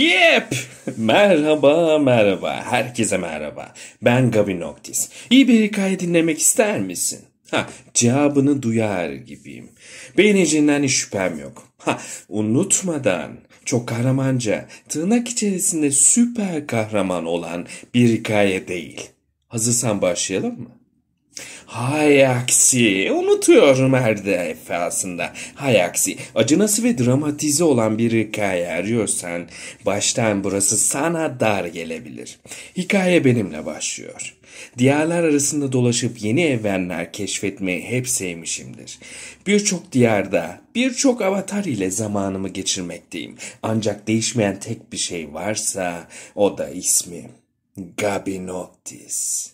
Yep! Merhaba, merhaba. Herkese merhaba. Ben Gabi Noctis. İyi bir hikaye dinlemek ister misin? Ha, cevabını duyar gibiyim. Beğeneceğinden hiç şüphem yok. Ha, unutmadan çok kahramanca, tırnak içerisinde süper kahraman olan bir hikaye değil. Hazırsan başlayalım mı? Hayaksi, Unutuyorum her defasında. Hayaksi, Acınası ve dramatize olan bir hikaye arıyorsan baştan burası sana dar gelebilir. Hikaye benimle başlıyor. Diyarlar arasında dolaşıp yeni evrenler keşfetmeyi hep sevmişimdir. Birçok diyarda, birçok avatar ile zamanımı geçirmekteyim. Ancak değişmeyen tek bir şey varsa o da ismim. Gabinotis.